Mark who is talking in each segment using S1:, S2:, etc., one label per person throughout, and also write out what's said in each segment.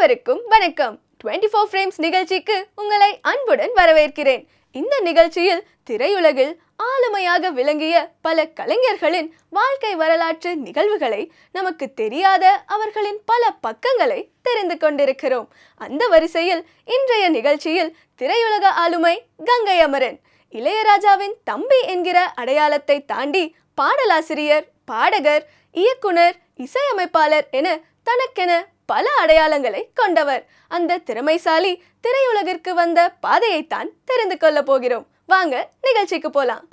S1: அனைவருக்கும் வணக்கம் twenty four frames நிகழ்ச்சிக்கு உங்களை அன்புடன் வரவேற்கிறேன் இந்த நிகழ்ச்சியில் திரையுலகில் ஆளுமையாக விளங்கிய பல கலைஞர்களின் வாழ்க்கை வரலாற்று நிகழ்வுகளை நமக்கு தெரியாத அவர்களின் பல பக்கங்களை தெரிந்து கொண்டிருக்கிறோம் அந்த வரிசையில் இன்றைய நிகழ்ச்சியில் திரையுலக ஆளுமை கங்கை அமரன் இளையராஜாவின் தம்பி என்கிற அடையாளத்தை தாண்டி பாடலாசிரியர் பாடகர் இயக்குனர் இசையமைப்பாளர் என தனக்கென பல அடையாளங்களை கொண்டவர் அந்த திறமைசாலி திரையுலகிற்கு வந்த பாதையைத்தான் தெரிந்து கொள்ள போகிறோம் வாங்க நிகழ்ச்சிக்கு போலாம்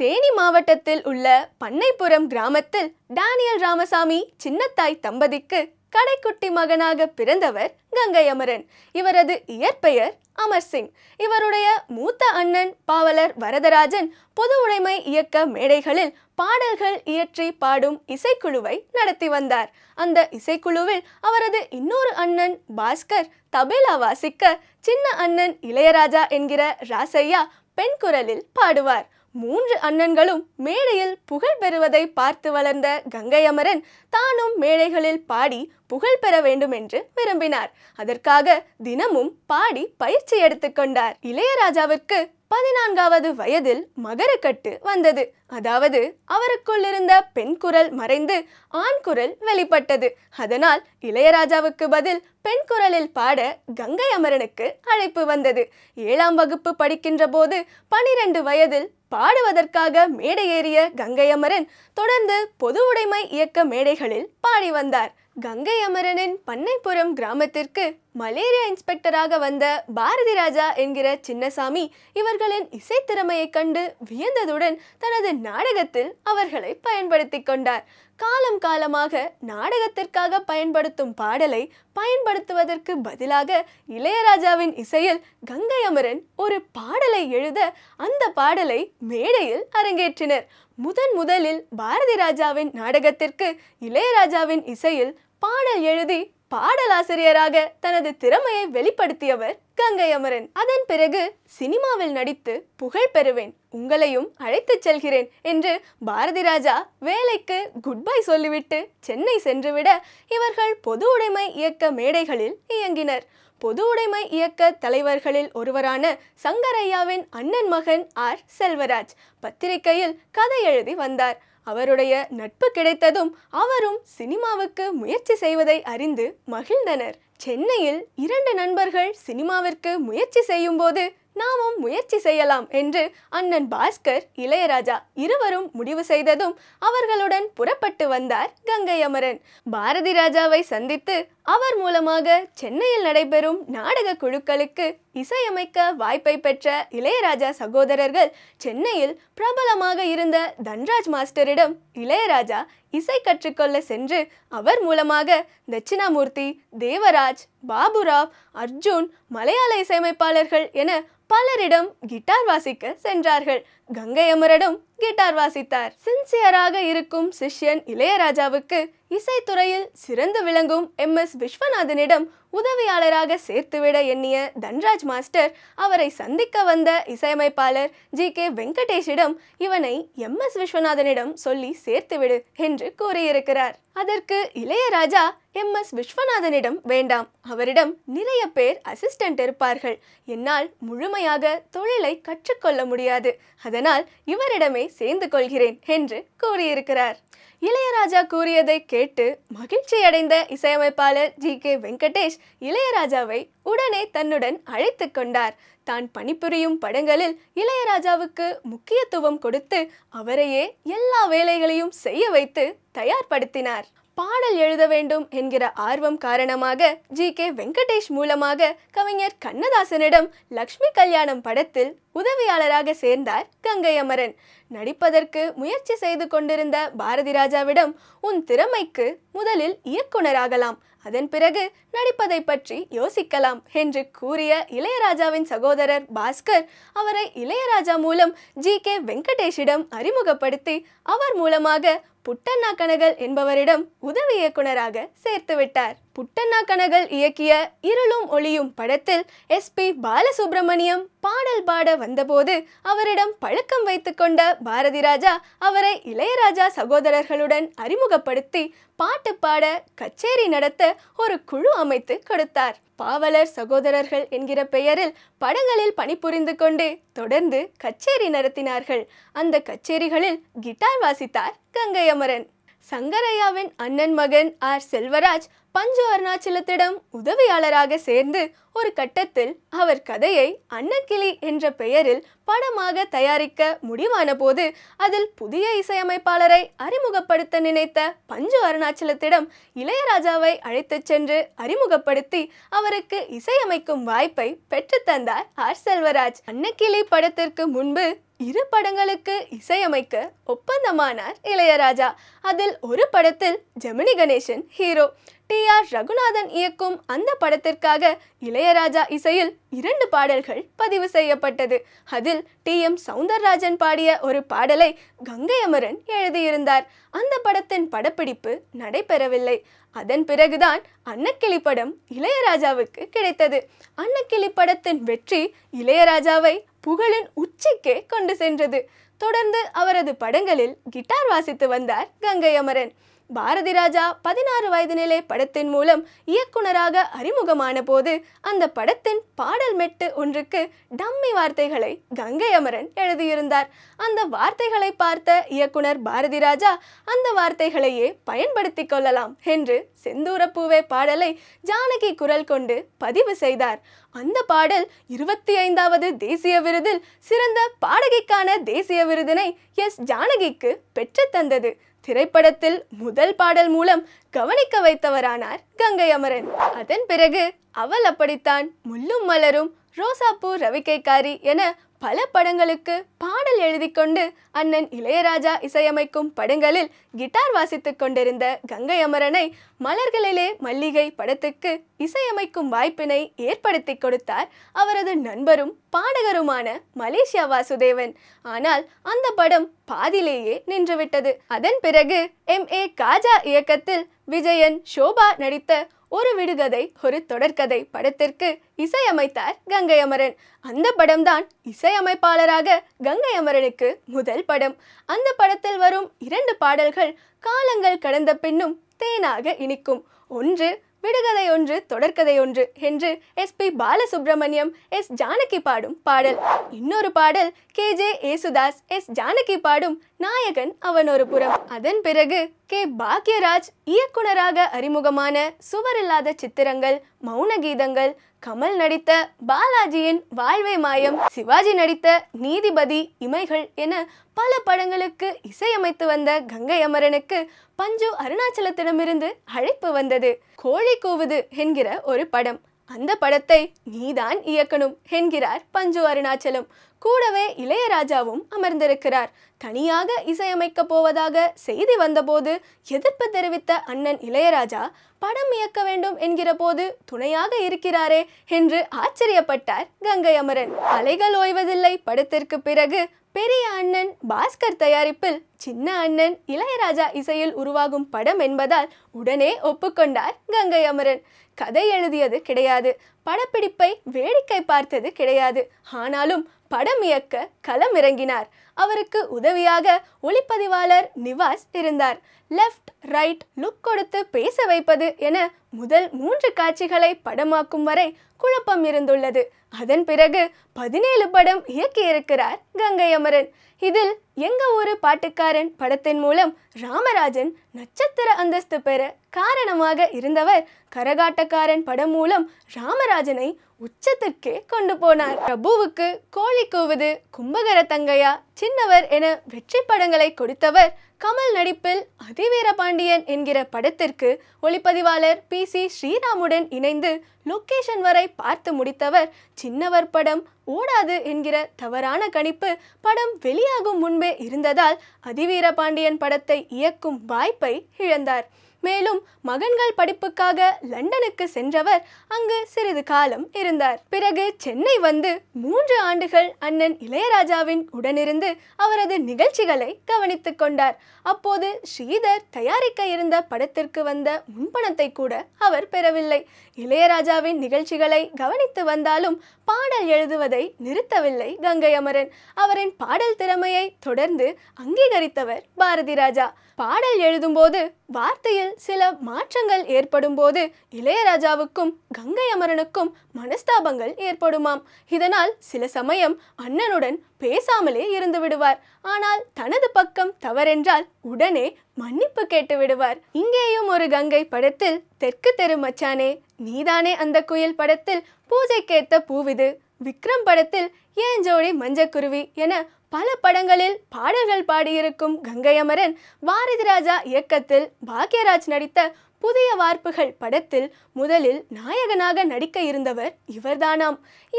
S1: தேனி மாவட்டத்தில் உள்ள பண்ணைப்புரம் கிராமத்தில் டேனியல் ராமசாமி சின்னத்தாய் தம்பதிக்கு கடைக்குட்டி மகனாக பிறந்தவர் கங்கை அமரன் இவரது இயற்பெயர் அமர் சிங் இவருடைய மூத்த அண்ணன் பாவலர் வரதராஜன் பொது உடைமை இயக்க மேடைகளில் பாடல்கள் இயற்றி பாடும் இசைக்குழுவை நடத்தி வந்தார் அந்த இசைக்குழுவில் அவரது இன்னொரு அண்ணன் பாஸ்கர் தபேலா வாசிக்க சின்ன அண்ணன் இளையராஜா என்கிற ராசையா பெண் குரலில் பாடுவார் மூன்று அண்ணன்களும் மேடையில் புகழ் பெறுவதை பார்த்து வளர்ந்த கங்கை அமரன் தானும் மேடைகளில் பாடி புகழ் பெற வேண்டும் என்று விரும்பினார் அதற்காக தினமும் பாடி பயிற்சி எடுத்துக்கொண்டார் இளையராஜாவிற்கு பதினான்காவது வயதில் மகரக்கட்டு வந்தது அதாவது அவருக்குள் இருந்த பெண் குரல் மறைந்து ஆண் குரல் வெளிப்பட்டது அதனால் இளையராஜாவுக்கு பதில் பெண் குரலில் பாட கங்கை அமரனுக்கு அழைப்பு வந்தது ஏழாம் வகுப்பு படிக்கின்ற போது பனிரெண்டு வயதில் பாடுவதற்காக மேடையேறிய கங்கை அமரன் தொடர்ந்து பொது உடைமை இயக்க மேடைகளில் பாடி வந்தார் கங்கை அமரனின் பண்ணைப்புறம் கிராமத்திற்கு மலேரியா இன்ஸ்பெக்டராக வந்த பாரதி ராஜா என்கிற சின்னசாமி இவர்களின் இசைத்திறமையைக் கண்டு வியந்ததுடன் தனது நாடகத்தில் அவர்களை பயன்படுத்தி கொண்டார் காலம் காலமாக நாடகத்திற்காக பயன்படுத்தும் பாடலை பயன்படுத்துவதற்கு பதிலாக இளையராஜாவின் இசையில் கங்கை அமரன் ஒரு பாடலை எழுத அந்த பாடலை மேடையில் அரங்கேற்றினர் முதன் முதலில் பாரதி ராஜாவின் நாடகத்திற்கு இளையராஜாவின் இசையில் பாடல் எழுதி பாடலாசிரியராக தனது திறமையை வெளிப்படுத்தியவர் கங்கை அமரன் அதன் பிறகு சினிமாவில் நடித்து புகழ் பெறுவேன் உங்களையும் அழைத்துச் செல்கிறேன் என்று பாரதி ராஜா வேலைக்கு குட்பை சொல்லிவிட்டு சென்னை சென்றுவிட இவர்கள் பொது உடைமை இயக்க மேடைகளில் இயங்கினர் பொது உடைமை இயக்க தலைவர்களில் ஒருவரான சங்கரையாவின் அண்ணன் மகன் ஆர் செல்வராஜ் பத்திரிகையில் கதை எழுதி வந்தார் அவருடைய நட்பு கிடைத்ததும் அவரும் சினிமாவுக்கு முயற்சி செய்வதை அறிந்து மகிழ்ந்தனர் சென்னையில் இரண்டு நண்பர்கள் சினிமாவிற்கு முயற்சி செய்யும்போது நாமும் முயற்சி செய்யலாம் என்று அண்ணன் பாஸ்கர் இளையராஜா இருவரும் முடிவு செய்ததும் அவர்களுடன் புறப்பட்டு வந்தார் கங்கை அமரன் பாரதி ராஜாவை சந்தித்து அவர் மூலமாக சென்னையில் நடைபெறும் நாடக குழுக்களுக்கு இசையமைக்க வாய்ப்பை பெற்ற இளையராஜா சகோதரர்கள் சென்னையில் பிரபலமாக இருந்த தன்ராஜ் மாஸ்டரிடம் இளையராஜா இசை கற்றுக்கொள்ள சென்று அவர் மூலமாக தட்சிணாமூர்த்தி தேவராஜ் பாபுராவ் அர்ஜுன் மலையாள இசையமைப்பாளர்கள் என பலரிடம் கிட்டார் வாசிக்க சென்றார்கள் கங்கை அமரிடம் கிட்டார் வாசித்தார் சின்சியராக இருக்கும் சிஷ்யன் இளையராஜாவுக்கு இசைத்துறையில் சிறந்து விளங்கும் எம் எஸ் விஸ்வநாதனிடம் உதவியாளராக சேர்த்துவிட எண்ணிய தன்ராஜ் மாஸ்டர் அவரை சந்திக்க வந்த இசையமைப்பாளர் ஜி கே வெங்கடேஷிடம் இவனை எம் எஸ் விஸ்வநாதனிடம் சொல்லி சேர்த்துவிடு என்று கூறியிருக்கிறார் அதற்கு இளையராஜா எம் எஸ் விஸ்வநாதனிடம் வேண்டாம் அவரிடம் நிறைய பேர் அசிஸ்டன்ட் இருப்பார்கள் என்னால் முழுமையாக தொழிலை கற்றுக்கொள்ள முடியாது அதனால் இவரிடமே சேர்ந்து கொள்கிறேன் என்று கூறியிருக்கிறார் இளையராஜா கூறியதை கேட்டு மகிழ்ச்சியடைந்த இசையமைப்பாளர் ஜி கே வெங்கடேஷ் மகேஷ் இளையராஜாவை உடனே தன்னுடன் அழைத்து கொண்டார் தான் பணிபுரியும் படங்களில் இளையராஜாவுக்கு முக்கியத்துவம் கொடுத்து அவரையே எல்லா வேலைகளையும் செய்ய வைத்து தயார்படுத்தினார் பாடல் எழுத வேண்டும் என்கிற ஆர்வம் காரணமாக ஜி கே வெங்கடேஷ் மூலமாக கவிஞர் கண்ணதாசனிடம் லக்ஷ்மி கல்யாணம் படத்தில் உதவியாளராக சேர்ந்தார் கங்கை அமரன் நடிப்பதற்கு முயற்சி செய்து கொண்டிருந்த பாரதி ராஜாவிடம் உன் திறமைக்கு முதலில் இயக்குனராகலாம் அதன் பிறகு நடிப்பதை பற்றி யோசிக்கலாம் என்று கூறிய இளையராஜாவின் சகோதரர் பாஸ்கர் அவரை இளையராஜா மூலம் ஜி கே வெங்கடேஷிடம் அறிமுகப்படுத்தி அவர் மூலமாக புட்டண்ணா கனகல் என்பவரிடம் உதவி இயக்குனராக சேர்த்துவிட்டார் புட்டண்ணா கனகல் இயக்கிய இருளும் ஒளியும் படத்தில் எஸ் பி பாலசுப்ரமணியம் பாடல் பாட வந்தபோது அவரிடம் பழக்கம் வைத்துக்கொண்ட பாரதி ராஜா அவரை இளையராஜா சகோதரர்களுடன் அறிமுகப்படுத்தி பாட்டு பாட கச்சேரி நடத்த ஒரு குழு அமைத்து கொடுத்தார் பாவலர் சகோதரர்கள் என்கிற பெயரில் படங்களில் பணிபுரிந்து கொண்டு தொடர்ந்து கச்சேரி நடத்தினார்கள் அந்த கச்சேரிகளில் கிட்டார் வாசித்தார் கங்கையமரன் சங்கரையாவின் அண்ணன் மகன் ஆர் செல்வராஜ் பஞ்சு அருணாச்சலத்திடம் உதவியாளராக சேர்ந்து ஒரு கட்டத்தில் அவர் கதையை அன்னக்கிளி என்ற பெயரில் படமாக தயாரிக்க முடிவான போது அதில் புதிய இசையமைப்பாளரை அறிமுகப்படுத்த நினைத்த பஞ்சு அருணாச்சலத்திடம் இளையராஜாவை அழைத்துச் சென்று அறிமுகப்படுத்தி அவருக்கு இசையமைக்கும் வாய்ப்பை பெற்றுத்தந்தார் ஆர் செல்வராஜ் அன்னக்கிளி படத்திற்கு முன்பு இரு படங்களுக்கு இசையமைக்க ஒப்பந்தமானார் இளையராஜா அதில் ஒரு படத்தில் Gemini Ganesan hero T R Raghunathan இயக்கும் அந்த படத்திற்காக இளையராஜா இசையில் இரண்டு பாடல்கள் பதிவு செய்யப்பட்டது அதில் டி எம் சவுந்தரராஜன் பாடிய ஒரு பாடலை கங்கை அமரன் எழுதியிருந்தார் அந்த படத்தின் படப்பிடிப்பு நடைபெறவில்லை அதன் பிறகுதான் அன்னக்கிளி படம் இளையராஜாவுக்கு கிடைத்தது அன்னக்கிளி படத்தின் வெற்றி இளையராஜாவை புகழின் உச்சிக்கே கொண்டு சென்றது தொடர்ந்து அவரது படங்களில் கிட்டார் வாசித்து வந்தார் கங்கை அமரன் பாரதி ராஜா பதினாறு நிலை படத்தின் மூலம் இயக்குனராக அறிமுகமான போது அந்த படத்தின் பாடல் மெட்டு ஒன்றுக்கு டம்மி வார்த்தைகளை கங்கை அமரன் எழுதியிருந்தார் அந்த வார்த்தைகளை பார்த்த இயக்குனர் பாரதி ராஜா அந்த வார்த்தைகளையே பயன்படுத்தி கொள்ளலாம் என்று செந்தூரப்பூவே பாடலை ஜானகி குரல் கொண்டு பதிவு செய்தார் அந்த பாடல் இருபத்தி ஐந்தாவது தேசிய விருதில் சிறந்த பாடகிக்கான தேசிய விருதினை எஸ் ஜானகிக்கு பெற்றுத்தந்தது திரைப்படத்தில் முதல் பாடல் மூலம் கவனிக்க வைத்தவரானார் கங்கை அமரன் அதன் பிறகு அவள் அப்படித்தான் முள்ளும் மலரும் ரோசாப்பூ ரவிக்கைக்காரி என பல படங்களுக்கு பாடல் எழுதி கொண்டு அண்ணன் இளையராஜா இசையமைக்கும் படங்களில் கிட்டார் வாசித்து கொண்டிருந்த கங்கை அமரனை மலர்களிலே மல்லிகை படத்துக்கு இசையமைக்கும் வாய்ப்பினை ஏற்படுத்தி கொடுத்தார் அவரது நண்பரும் பாடகருமான மலேசியா வாசுதேவன் ஆனால் அந்த படம் பாதிலேயே நின்றுவிட்டது அதன் பிறகு எம் ஏ காஜா இயக்கத்தில் விஜயன் ஷோபா நடித்த ஒரு விடுகதை ஒரு தொடர்கதை படத்திற்கு இசையமைத்தார் கங்கை அமரன் அந்த படம்தான் இசையமைப்பாளராக கங்கை அமரனுக்கு முதல் படம் அந்த படத்தில் வரும் இரண்டு பாடல்கள் காலங்கள் கடந்த பின்னும் தேனாக இனிக்கும் ஒன்று விடுகதை ஒன்று தொடர்கதை ஒன்று என்று S P Balasubrahmanyam S Janaki பாடும் பாடல் இன்னொரு பாடல் K J Yesudas S Janaki பாடும் நாயகன் அவன் ஒரு புறம் அதன் பிறகு கே பாக்யராஜ் இயக்குனராக அறிமுகமான சுவரில்லாத சித்திரங்கள் மௌன கீதங்கள் கமல் நடித்த பாலாஜியின் வாழ்வை மாயம் சிவாஜி நடித்த நீதிபதி இமைகள் என பல படங்களுக்கு இசையமைத்து வந்த கங்கை அமரனுக்கு பஞ்சு அருணாச்சலத்திடமிருந்து அழைப்பு வந்தது கோழி கூவுது என்கிற ஒரு படம் அந்த படத்தை நீதான் இயக்கணும் என்கிறார் பஞ்சு அருணாச்சலம் கூடவே இளையராஜாவும் அமர்ந்திருக்கிறார் தனியாக இசையமைக்க போவதாக செய்தி வந்தபோது எதிர்ப்பு தெரிவித்த அண்ணன் இளையராஜா படம் இயக்க வேண்டும் என்கிற போது துணையாக இருக்கிறாரே என்று ஆச்சரியப்பட்டார் கங்கை அமரன் அலைகள் ஓய்வதில்லை படத்திற்கு பிறகு பெரிய அண்ணன் பாஸ்கர் தயாரிப்பில் சின்ன அண்ணன் இளையராஜா இசையில் உருவாகும் படம் என்பதால் உடனே ஒப்புக்கொண்டார் கங்கை அமரன் கதை எழுதியது கிடையாது படப்பிடிப்பை வேடிக்கை பார்த்தது கிடையாது ஆனாலும் படம் இயக்க களம் இறங்கினார் அவருக்கு உதவியாக ஒளிப்பதிவாளர் நிவாஸ் இருந்தார் லெஃப்ட் ரைட் லுக் கொடுத்து பேச வைப்பது என முதல் மூன்று காட்சிகளை படமாக்கும் வரை குழப்பம் இருந்துள்ளது அதன் பிறகு பதினேழு படம் இயக்கியிருக்கிறார் கங்கை அமரன் இதில் எங்க ஒரு பாட்டுக்காரன் படத்தின் மூலம் ராமராஜன் நட்சத்திர அந்தஸ்து பெற காரணமாக இருந்தவர் கரகாட்டக்காரன் படம் மூலம் ராமராஜனை உச்சத்திற்கே கொண்டு போனார் பிரபுவுக்கு கோழி கூவுது கும்பகர தங்கையா சின்னவர் என வெற்றி படங்களை கொடுத்தவர் கமல் நடிப்பில் அதிவீர பாண்டியன் என்கிற படத்திற்கு ஒளிப்பதிவாளர் பி சி ஸ்ரீராமுடன் இணைந்து லொக்கேஷன் வரை பார்த்து முடித்தவர் சின்னவர் படம் ஓடாது என்கிற தவறான கணிப்பு படம் வெளியாகும் முன்பே இருந்ததால் அதிவீர பாண்டியன் படத்தை இயக்கும் வாய்ப்பை இழந்தார் மேலும் மகன்கள் படிப்புக்காக லண்டனுக்கு சென்றவர் அங்கு சிறிது காலம் இருந்தார் பிறகு சென்னை வந்து மூன்று ஆண்டுகள் அண்ணன் இளையராஜாவின் உடனிருந்து அவரது நிகழ்ச்சிகளை கவனித்துக் கொண்டார் அப்போது ஸ்ரீதர் தயாரிக்க இருந்த படத்திற்கு வந்த முன்பணத்தை கூட அவர் பெறவில்லை இளையராஜாவின் நிகழ்ச்சிகளை கவனித்து வந்தாலும் பாடல் எழுதுவதை நிறுத்தவில்லை கங்கை அமரன் அவரின் பாடல் திறமையை தொடர்ந்து அங்கீகரித்தவர் பாரதி ராஜா பாடல் எழுதும்போது வார்த்தையில் சில மாற்றங்கள் ஏற்படும் போது இளையராஜாவுக்கும் கங்கை அமரனுக்கும் மனஸ்தாபங்கள் ஏற்படுமாம் இதனால் சில சமயம் அண்ணனுடன் பேசாமலே இருந்து விடுவார் ஆனால் தனது பக்கம் தவறென்றால் உடனே மன்னிப்பு கேட்டு விடுவார் இங்கேயும் ஒரு கங்கை படத்தில் தெற்கு தெரு மச்சானே நீதானே அந்த குயில் படத்தில் பூஜைக்கேத்த பூவிது விக்ரம் படத்தில் ஏன் ஜோடி மஞ்சக்குருவி என பல படங்களில் பாடல்கள் பாடியிருக்கும் கங்கை அமரன் பாரதி ராஜா இயக்கத்தில் பாக்யராஜ் நடித்த புதிய வார்ப்புகள் படத்தில் முதலில் நாயகனாக நடிக்க இருந்தவர் இவர்தானாம்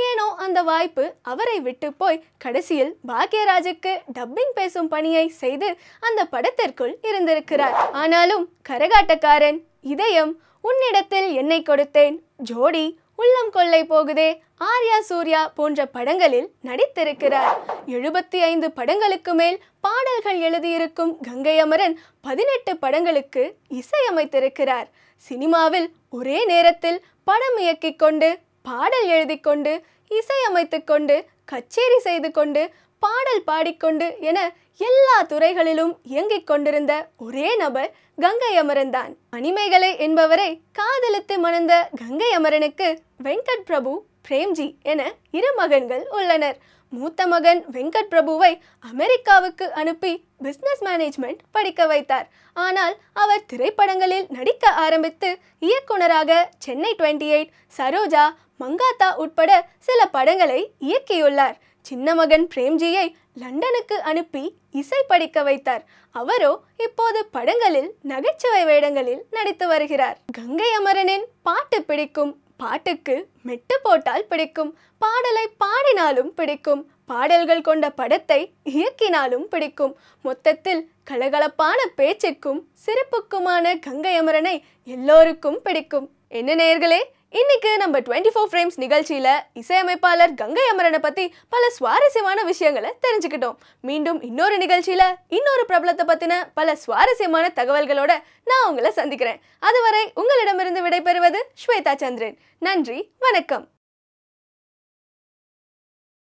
S1: ஏனோ அந்த வாய்ப்பு அவரை விட்டு போய் கடைசியில் பாக்யராஜுக்கு டப்பிங் பேசும் பணியை செய்து அந்த படத்திற்குள் இருந்திருக்கிறார் ஆனாலும் கரகாட்டக்காரன் இதயம் உன்னிடத்தில் என்னை கொடுத்தேன் ஜோடி உள்ளம் கொள்ளை போகுதே ஆர்யா சூர்யா போன்ற படங்களில் நடித்திருக்கிறார் எழுபத்தி ஐந்து படங்களுக்கு மேல் பாடல்கள் எழுதியிருக்கும் கங்கை அமரன் பதினெட்டு படங்களுக்கு இசையமைத்திருக்கிறார் சினிமாவில் ஒரே நேரத்தில் படம் இயக்கிக் கொண்டு பாடல் எழுதி கொண்டு இசையமைத்து கொண்டு கச்சேரி செய்து கொண்டு பாடல் பாடிக்கொண்டு என எல்லா துறைகளிலும் இயங்கிக் கொண்டிருந்த ஒரே நபர் கங்கை அமரன் தான் மணிமேகலை என்பவரை காதலித்து மணந்த கங்கை அமரனுக்கு வெங்கட் பிரபு பிரேம்ஜி என இரு மகன்கள் உள்ளனர் மூத்த மகன் வெங்கட் பிரபுவை அமெரிக்காவுக்கு அனுப்பி பிஸ்னஸ் மேனேஜ்மெண்ட் படிக்க வைத்தார் ஆனால் அவர் திரைப்படங்களில் நடிக்க ஆரம்பித்து இயக்குனராக சென்னை டுவெண்ட்டி எயிட் சரோஜா மங்காத்தா உட்பட சில படங்களை இயக்கியுள்ளார் சின்ன மகன் பிரேம்ஜியை லண்டனுக்கு அனுப்பி இசை படிக்க வைத்தார் அவரோ இப்போது படங்களில் நகைச்சுவை வேடங்களில் நடித்து வருகிறார் கங்கை அமரனின் பாட்டு பிடிக்கும் பாட்டுக்கு மெட்டு போட்டால் பிடிக்கும் பாடலை பாடினாலும் பிடிக்கும் பாடல்கள் கொண்ட படத்தை இயக்கினாலும் பிடிக்கும் மொத்தத்தில் கலகலப்பான பேச்சுக்கும் சிறப்புக்குமான கங்கை அமரனை எல்லோருக்கும் பிடிக்கும் என்ன நேர்களே இன்னைக்கு நம்ம டுவெண்ட்டி ஃபோர் ஃப்ரேம்ஸ் நிகழ்ச்சியில் இசையமைப்பாளர் கங்கை அமரனை பற்றி பல சுவாரஸ்யமான விஷயங்களை தெரிஞ்சுக்கிட்டோம் மீண்டும் இன்னொரு நிகழ்ச்சியில் இன்னொரு பிரபலத்தை பற்றின பல சுவாரஸ்யமான தகவல்களோட நான் உங்களை சந்திக்கிறேன் அதுவரை உங்களிடமிருந்து விடைபெறுவது ஸ்வேதா சந்திரன் நன்றி வணக்கம்